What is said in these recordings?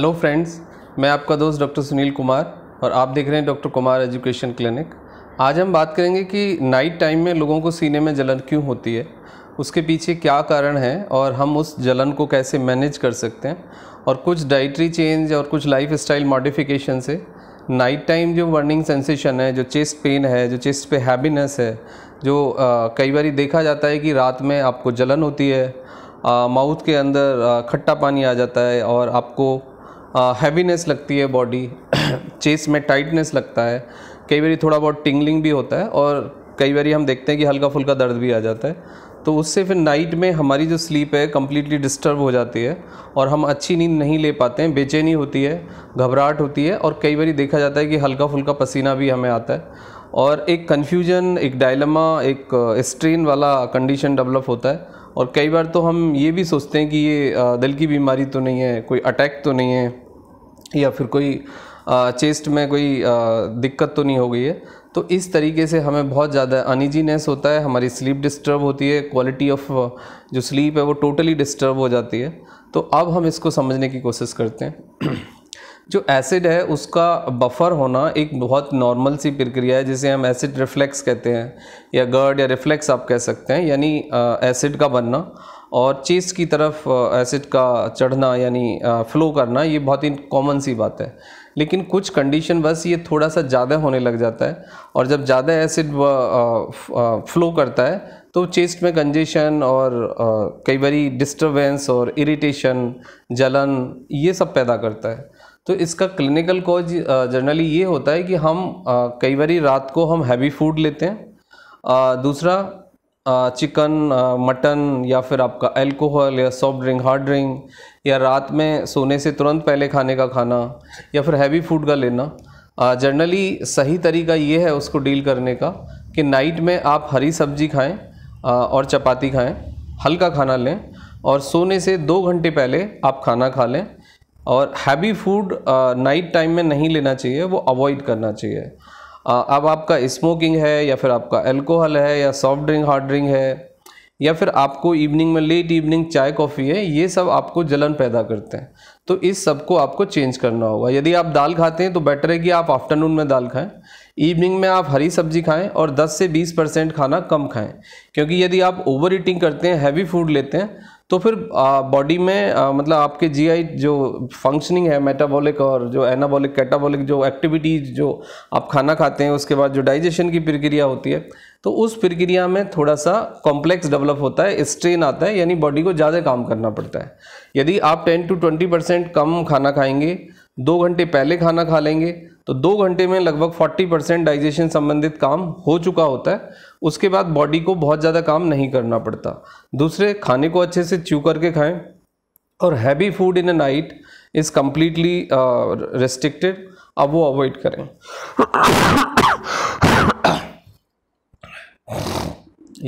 hello friends मैं आपका दोस्त डॉक्टर सुनील कुमार और आप देख रहे हैं डॉक्टर कुमार एजुकेशन क्लिनिक आज हम बात करेंगे कि नाइट टाइम में लोगों को सीने में जलन क्यों होती है उसके पीछे क्या कारण है और हम उस जलन को कैसे मैनेज कर सकते हैं और कुछ डाइटरी चेंज और कुछ लाइफ स्टाइल मॉडिफिकेशन से नाइट टाइम जो वर्निंग सेंसेशन है जो चेस्ट पेन है जो चेस्ट पे हैवीनेस है जो आ, कई बार देखा जाता है कि रात में आपको जलन होती है माउथ के अंदर खट्टा पानी आ जाता है और आपको हैवीनेस लगती है बॉडी चेस में टाइटनेस लगता है कई बार थोड़ा बहुत टिंगलिंग भी होता है और कई बार हम देखते हैं कि हल्का फुल्का दर्द भी आ जाता है तो उससे फिर नाइट में हमारी जो स्लीप है कम्प्लीटली डिस्टर्ब हो जाती है और हम अच्छी नींद नहीं ले पाते हैं बेचैनी होती है घबराहट होती है और कई बार देखा जाता है कि हल्का फुल्का पसीना भी हमें आता है और एक कन्फ्यूजन एक डायलमा एक स्ट्रेन वाला कंडीशन डेवलप होता है और कई बार तो हम ये भी सोचते हैं कि ये दिल की बीमारी तो नहीं है कोई अटैक तो नहीं है या फिर कोई चेस्ट में कोई दिक्कत तो नहीं हो गई है तो इस तरीके से हमें बहुत ज़्यादा अनिजीनेस होता है हमारी स्लीप डिस्टर्ब होती है क्वालिटी ऑफ जो स्लीप है वो टोटली डिस्टर्ब हो जाती है तो अब हम इसको समझने की कोशिश करते हैं जो एसिड है उसका बफर होना एक बहुत नॉर्मल सी प्रक्रिया है जिसे हम एसिड रिफ्लेक्स कहते हैं या गर्ड या रिफ्लेक्स आप कह सकते हैं यानी एसिड का बनना और चीज़ की तरफ एसिड का चढ़ना यानी फ्लो करना ये बहुत ही कॉमन सी बात है लेकिन कुछ कंडीशन बस ये थोड़ा सा ज़्यादा होने लग जाता है और जब ज़्यादा एसिड फ्लो करता है तो चेस्ट में कंजेशन और कई बारी डिस्टरबेंस और इरिटेशन जलन ये सब पैदा करता है तो इसका क्लिनिकल कॉज जनरली ये होता है कि हम कई बार रात को हम हैवी फूड लेते हैं दूसरा चिकन मटन या फिर आपका अल्कोहल या सॉफ्ट ड्रिंक हार्ड ड्रिंक या रात में सोने से तुरंत पहले खाने का खाना या फिर हैवी फूड का लेना जनरली सही तरीका ये है उसको डील करने का कि नाइट में आप हरी सब्जी खाएं और चपाती खाएं हल्का खाना लें और सोने से दो घंटे पहले आप खाना खा लें और हैवी फूड नाइट टाइम में नहीं लेना चाहिए वो अवॉइड करना चाहिए uh, अब आपका स्मोकिंग है या फिर आपका अल्कोहल है या सॉफ्ट ड्रिंक हार्ड ड्रिंक है या फिर आपको इवनिंग में लेट इवनिंग चाय कॉफ़ी है ये सब आपको जलन पैदा करते हैं तो इस सब को आपको चेंज करना होगा यदि आप दाल खाते हैं तो बेटर है कि आप आफ्टरनून में दाल खाएं इवनिंग में आप हरी सब्जी खाएं और 10 से 20 परसेंट खाना कम खाएं क्योंकि यदि आप ओवर ईटिंग करते हैं हैवी फूड लेते हैं तो फिर बॉडी में आ, मतलब आपके जीआई जो फंक्शनिंग है मेटाबॉलिक और जो एनाबॉलिक कैटाबॉलिक जो एक्टिविटीज जो आप खाना खाते हैं उसके बाद जो डाइजेशन की प्रक्रिया होती है तो उस प्रक्रिया में थोड़ा सा कॉम्प्लेक्स डेवलप होता है स्ट्रेन आता है यानी बॉडी को ज़्यादा काम करना पड़ता है यदि आप टेन टू ट्वेंटी परसेंट कम खाना खाएंगे दो घंटे पहले खाना खा लेंगे तो दो घंटे में लगभग 40 परसेंट डाइजेशन संबंधित काम हो चुका होता है उसके बाद बॉडी को बहुत ज़्यादा काम नहीं करना पड़ता दूसरे खाने को अच्छे से च्यू करके खाएं और heavy food in a night is completely restricted अब वो अवॉइड करें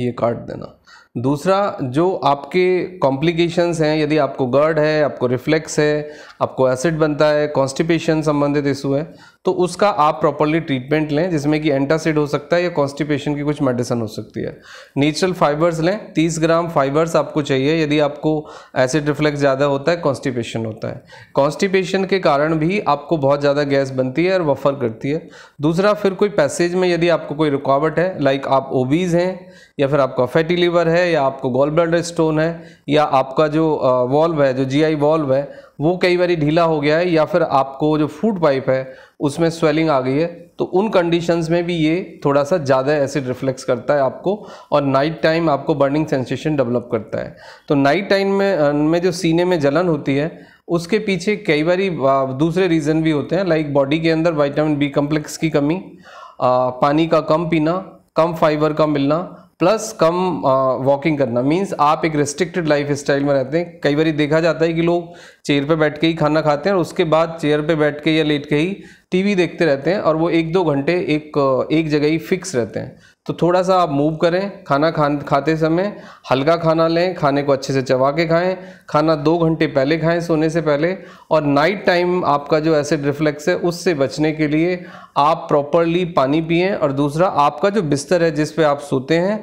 ये काट देना दूसरा जो आपके कॉम्प्लिकेशंस हैं यदि आपको गर्ड है आपको रिफ्लेक्स है आपको एसिड बनता है कॉन्स्टिपेशन संबंधित इशू है तो उसका आप प्रॉपरली ट्रीटमेंट लें जिसमें कि एंटासिड हो सकता है या कॉन्स्टिपेशन की कुछ मेडिसन हो सकती है नेचुरल फाइबर्स लें 30 ग्राम फाइबर्स आपको चाहिए यदि आपको एसिड रिफ्लेक्स ज़्यादा होता है कॉन्स्टिपेशन होता है कॉन्स्टिपेशन के कारण भी आपको बहुत ज़्यादा गैस बनती है और वफ़र करती है दूसरा फिर कोई पैसेज में यदि आपको कोई रुकावट है लाइक आप ओबीज़ हैं या फिर आपका फैटी लीवर है या आपको गोल ब्लड स्टोन है या आपका जो वॉल्व है जो जीआई वॉल्व है वो कई बार ढीला हो गया है या फिर आपको जो फूड पाइप है उसमें स्वेलिंग आ गई है तो उन कंडीशंस में भी ये थोड़ा सा ज़्यादा एसिड रिफ्लेक्स करता है आपको और नाइट टाइम आपको बर्निंग सेंसेशन डेवलप करता है तो नाइट टाइम में में जो सीने में जलन होती है उसके पीछे कई बार दूसरे रीज़न भी होते हैं लाइक बॉडी के अंदर वाइटामिन बी कम्प्लेक्स की कमी आ, पानी का कम पीना कम फाइबर का मिलना प्लस कम वॉकिंग करना मींस आप एक रिस्ट्रिक्टेड लाइफ स्टाइल में रहते हैं कई बार देखा जाता है कि लोग चेयर पे बैठ के ही खाना खाते हैं और उसके बाद चेयर पे बैठ के या लेट के ही टीवी देखते रहते हैं और वो एक दो घंटे एक एक जगह ही फिक्स रहते हैं तो थोड़ा सा आप मूव करें खाना खा खाते समय हल्का खाना लें खाने को अच्छे से चबा के खाएं खाना दो घंटे पहले खाएं सोने से पहले और नाइट टाइम आपका जो एसिड रिफ्लेक्स है उससे बचने के लिए आप प्रॉपरली पानी पिएं और दूसरा आपका जो बिस्तर है जिस पर आप सोते हैं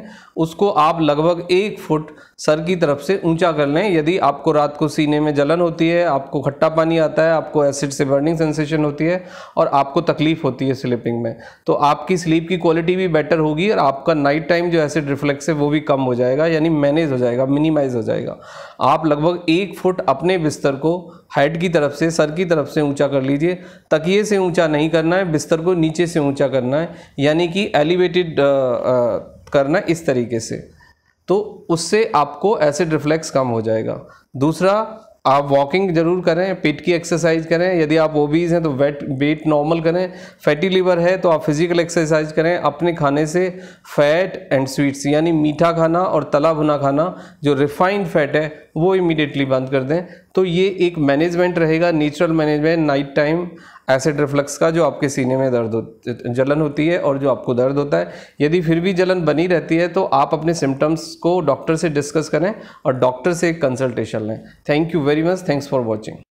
उसको आप लगभग एक फुट सर की तरफ से ऊंचा कर लें यदि आपको रात को सीने में जलन होती है आपको खट्टा पानी आता है आपको एसिड से बर्निंग सेंसेशन होती है और आपको तकलीफ़ होती है स्लीपिंग में तो आपकी स्लीप की क्वालिटी भी बेटर होगी और आपका नाइट टाइम जो एसिड रिफ्लेक्स है वो भी कम हो जाएगा यानी मैनेज हो जाएगा मिनिमाइज हो जाएगा आप लगभग एक फुट अपने बिस्तर को हेड की तरफ से सर की तरफ से ऊंचा कर लीजिए तकिए से ऊंचा नहीं करना है बिस्तर को नीचे से ऊंचा करना है यानी कि एलिवेटेड करना इस तरीके से तो उससे आपको एसिड रिफ्लेक्स कम हो जाएगा दूसरा आप वॉकिंग जरूर करें पेट की एक्सरसाइज करें यदि आप ओबीज हैं तो वेट वेट नॉर्मल करें फैटी लीवर है तो आप फिजिकल एक्सरसाइज करें अपने खाने से फैट एंड स्वीट्स यानी मीठा खाना और तला भुना खाना जो रिफाइंड फैट है वो इमीडिएटली बंद कर दें तो ये एक मैनेजमेंट रहेगा natural management night time acid reflux का जो आपके सीने में दर्द हो जलन होती है और जो आपको दर्द होता है यदि फिर भी जलन बनी रहती है तो आप अपने सिम्टम्स को डॉक्टर से डिस्कस करें और डॉक्टर से एक कंसल्टेशन लें thank you very much thanks for watching